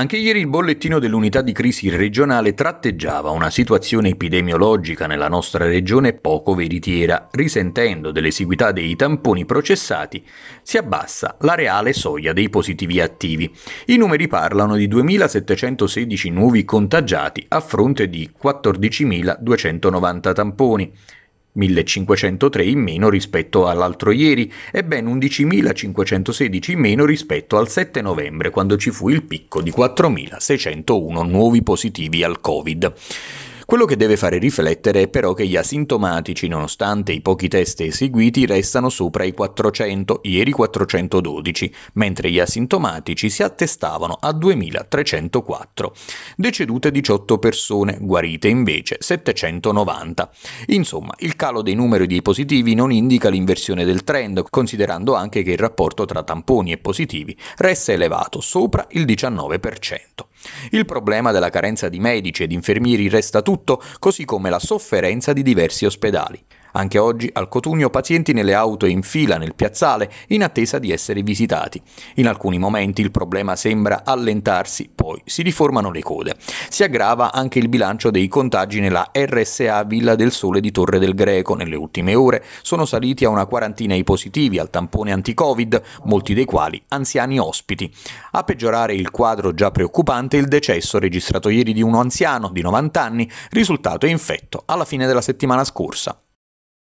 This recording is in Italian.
Anche ieri il bollettino dell'unità di crisi regionale tratteggiava una situazione epidemiologica nella nostra regione poco veritiera. Risentendo dell'esiguità dei tamponi processati, si abbassa la reale soglia dei positivi attivi. I numeri parlano di 2.716 nuovi contagiati a fronte di 14.290 tamponi. 1503 in meno rispetto all'altro ieri e ben 11.516 in meno rispetto al 7 novembre quando ci fu il picco di 4.601 nuovi positivi al Covid. Quello che deve fare riflettere è però che gli asintomatici, nonostante i pochi test eseguiti, restano sopra i 400, ieri 412, mentre gli asintomatici si attestavano a 2304. Decedute 18 persone, guarite invece 790. Insomma, il calo dei numeri di positivi non indica l'inversione del trend, considerando anche che il rapporto tra tamponi e positivi resta elevato, sopra il 19%. Il problema della carenza di medici ed infermieri resta tutto, così come la sofferenza di diversi ospedali. Anche oggi al Cotugno pazienti nelle auto in fila nel piazzale in attesa di essere visitati. In alcuni momenti il problema sembra allentarsi, poi si riformano le code. Si aggrava anche il bilancio dei contagi nella RSA Villa del Sole di Torre del Greco. Nelle ultime ore sono saliti a una quarantina i positivi al tampone anti-Covid, molti dei quali anziani ospiti. A peggiorare il quadro già preoccupante il decesso registrato ieri di uno anziano di 90 anni risultato infetto alla fine della settimana scorsa.